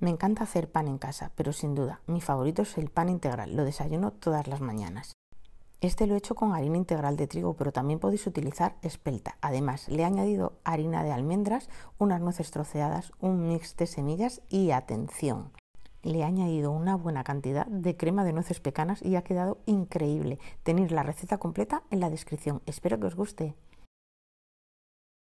Me encanta hacer pan en casa, pero sin duda, mi favorito es el pan integral, lo desayuno todas las mañanas. Este lo he hecho con harina integral de trigo, pero también podéis utilizar espelta. Además, le he añadido harina de almendras, unas nueces troceadas, un mix de semillas y atención. Le he añadido una buena cantidad de crema de nueces pecanas y ha quedado increíble. Tenéis la receta completa en la descripción. Espero que os guste.